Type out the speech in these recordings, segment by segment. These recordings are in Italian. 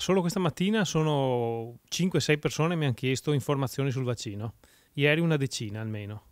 Solo questa mattina sono 5-6 persone che mi hanno chiesto informazioni sul vaccino, ieri una decina almeno.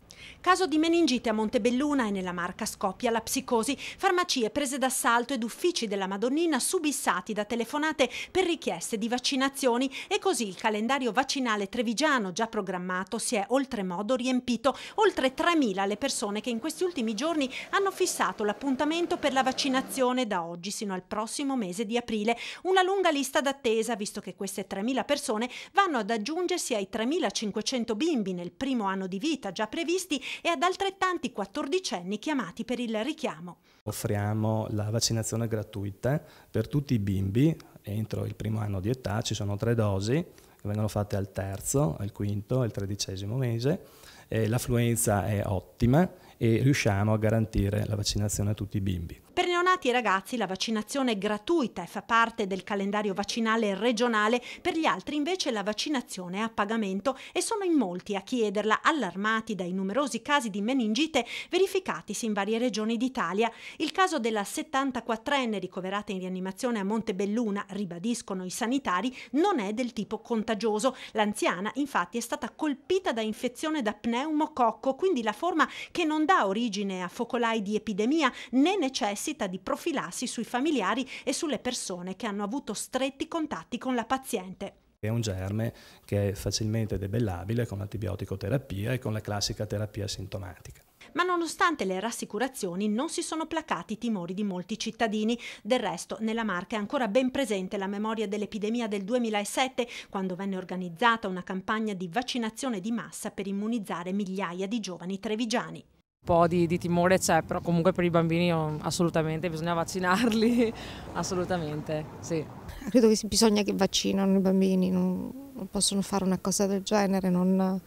Caso di meningite a Montebelluna e nella Marca scoppia la psicosi, farmacie prese d'assalto ed uffici della Madonnina subissati da telefonate per richieste di vaccinazioni e così il calendario vaccinale trevigiano già programmato si è oltremodo riempito. Oltre 3.000 le persone che in questi ultimi giorni hanno fissato l'appuntamento per la vaccinazione da oggi sino al prossimo mese di aprile. Una lunga lista d'attesa visto che queste 3.000 persone vanno ad aggiungersi ai 3.500 bimbi nel primo anno di vita già previsto professionisti e ad altrettanti quattordicenni chiamati per il richiamo. Offriamo la vaccinazione gratuita per tutti i bimbi entro il primo anno di età, ci sono tre dosi che vengono fatte al terzo, al quinto e al tredicesimo mese. Eh, l'affluenza è ottima e riusciamo a garantire la vaccinazione a tutti i bimbi neonati e ragazzi la vaccinazione è gratuita e fa parte del calendario vaccinale regionale, per gli altri invece la vaccinazione è a pagamento e sono in molti a chiederla, allarmati dai numerosi casi di meningite verificatisi in varie regioni d'Italia. Il caso della 74enne ricoverata in rianimazione a Montebelluna, ribadiscono i sanitari, non è del tipo contagioso. L'anziana infatti è stata colpita da infezione da pneumococco, quindi la forma che non dà origine a focolai di epidemia né necessita di profilarsi sui familiari e sulle persone che hanno avuto stretti contatti con la paziente. È un germe che è facilmente debellabile con l'antibiotico terapia e con la classica terapia sintomatica ma nonostante le rassicurazioni non si sono placati i timori di molti cittadini. Del resto, nella Marca è ancora ben presente la memoria dell'epidemia del 2007, quando venne organizzata una campagna di vaccinazione di massa per immunizzare migliaia di giovani trevigiani. Un po' di, di timore c'è, però comunque per i bambini assolutamente bisogna vaccinarli, assolutamente, sì. Credo che bisogna che vaccinano i bambini, non, non possono fare una cosa del genere, non,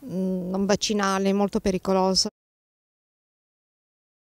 non vaccinarli è molto pericoloso.